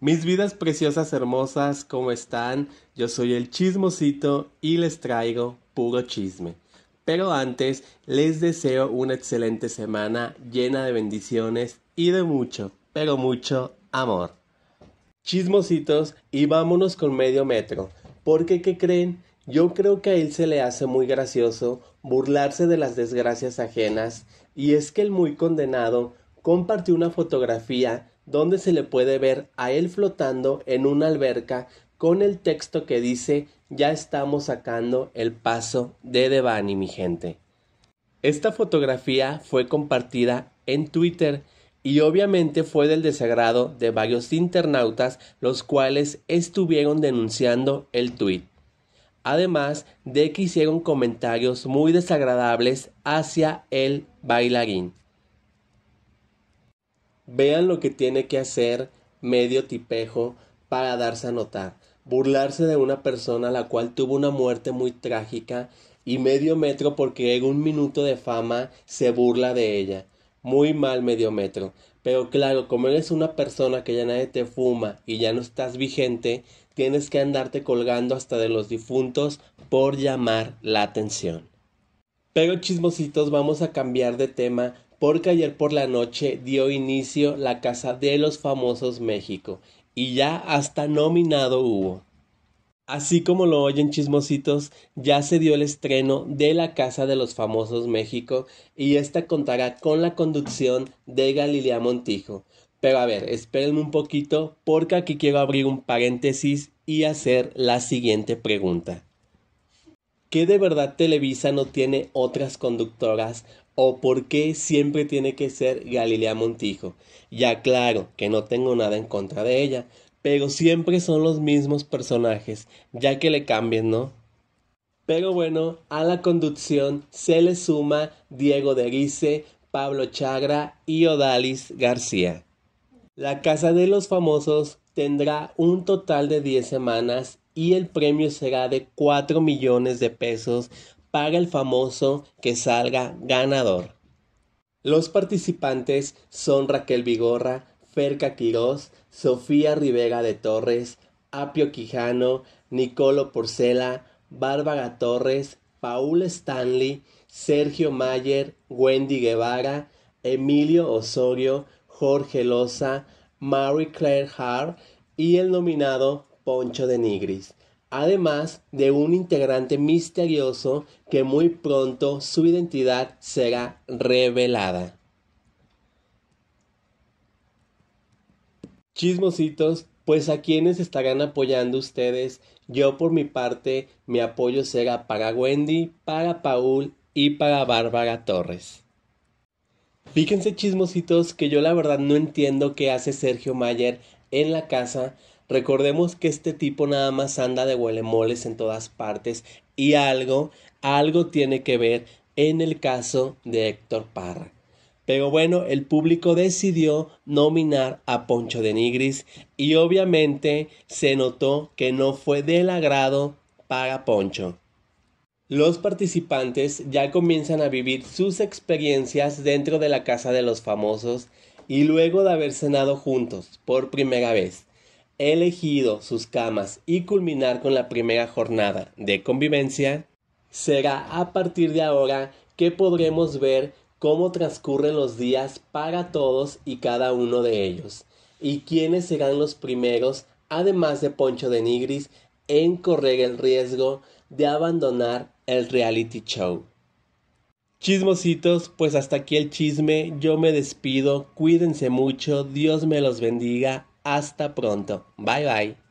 Mis vidas preciosas hermosas, ¿cómo están? Yo soy el chismosito y les traigo puro chisme. Pero antes, les deseo una excelente semana llena de bendiciones y de mucho, pero mucho amor. Chismositos y vámonos con medio metro. Porque, ¿qué creen? Yo creo que a él se le hace muy gracioso burlarse de las desgracias ajenas. Y es que el muy condenado compartió una fotografía donde se le puede ver a él flotando en una alberca con el texto que dice ya estamos sacando el paso de Devani, mi gente. Esta fotografía fue compartida en Twitter y obviamente fue del desagrado de varios internautas los cuales estuvieron denunciando el tweet, Además de que hicieron comentarios muy desagradables hacia el bailarín. Vean lo que tiene que hacer medio tipejo para darse a notar. Burlarse de una persona la cual tuvo una muerte muy trágica y medio metro porque en un minuto de fama se burla de ella. Muy mal medio metro. Pero claro, como eres una persona que ya nadie te fuma y ya no estás vigente, tienes que andarte colgando hasta de los difuntos por llamar la atención. Pero chismositos, vamos a cambiar de tema porque ayer por la noche dio inicio la Casa de los Famosos México y ya hasta nominado hubo. Así como lo oyen chismositos, ya se dio el estreno de La Casa de los Famosos México y esta contará con la conducción de Galilea Montijo. Pero a ver, espérenme un poquito porque aquí quiero abrir un paréntesis y hacer la siguiente pregunta. ¿Qué de verdad Televisa no tiene otras conductoras o por qué siempre tiene que ser Galilea Montijo. Ya claro que no tengo nada en contra de ella, pero siempre son los mismos personajes, ya que le cambien, ¿no? Pero bueno, a la conducción se le suma Diego de Rice, Pablo Chagra y Odalis García. La Casa de los Famosos tendrá un total de 10 semanas y el premio será de 4 millones de pesos paga el famoso que salga ganador. Los participantes son Raquel Vigorra, Ferca Quirós, Sofía Rivera de Torres, Apio Quijano, Nicolo Porcela, Bárbara Torres, Paul Stanley, Sergio Mayer, Wendy Guevara, Emilio Osorio, Jorge Loza, Mary Claire Hart y el nominado Poncho de Nigris además de un integrante misterioso que muy pronto su identidad será revelada. Chismositos, pues a quienes estarán apoyando ustedes, yo por mi parte, mi apoyo será para Wendy, para Paul y para Bárbara Torres. Fíjense chismositos que yo la verdad no entiendo qué hace Sergio Mayer en la casa Recordemos que este tipo nada más anda de huelemoles en todas partes y algo, algo tiene que ver en el caso de Héctor Parra. Pero bueno, el público decidió nominar a Poncho de Nigris y obviamente se notó que no fue del agrado para Poncho. Los participantes ya comienzan a vivir sus experiencias dentro de la casa de los famosos y luego de haber cenado juntos por primera vez elegido sus camas y culminar con la primera jornada de convivencia, será a partir de ahora que podremos ver cómo transcurren los días para todos y cada uno de ellos, y quiénes serán los primeros, además de Poncho de Nigris, en correr el riesgo de abandonar el reality show. Chismositos, pues hasta aquí el chisme, yo me despido, cuídense mucho, Dios me los bendiga, hasta pronto. Bye bye.